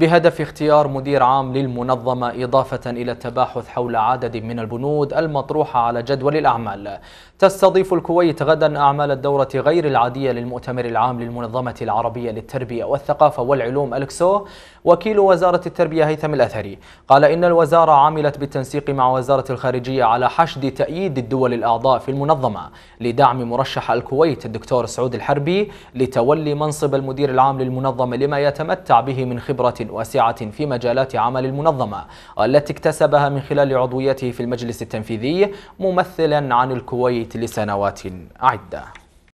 بهدف اختيار مدير عام للمنظمة إضافة إلى التباحث حول عدد من البنود المطروحة على جدول الأعمال تستضيف الكويت غدا أعمال الدورة غير العادية للمؤتمر العام للمنظمة العربية للتربية والثقافة والعلوم ألكسو وكيل وزارة التربية هيثم الأثري قال إن الوزارة عملت بالتنسيق مع وزارة الخارجية على حشد تأييد الدول الأعضاء في المنظمة لدعم مرشح الكويت الدكتور سعود الحربي لتولي منصب المدير العام للمنظمة لما يتمتع به من خبرة واسعة في مجالات عمل المنظمة والتي اكتسبها من خلال عضويته في المجلس التنفيذي ممثلا عن الكويت لسنوات عدة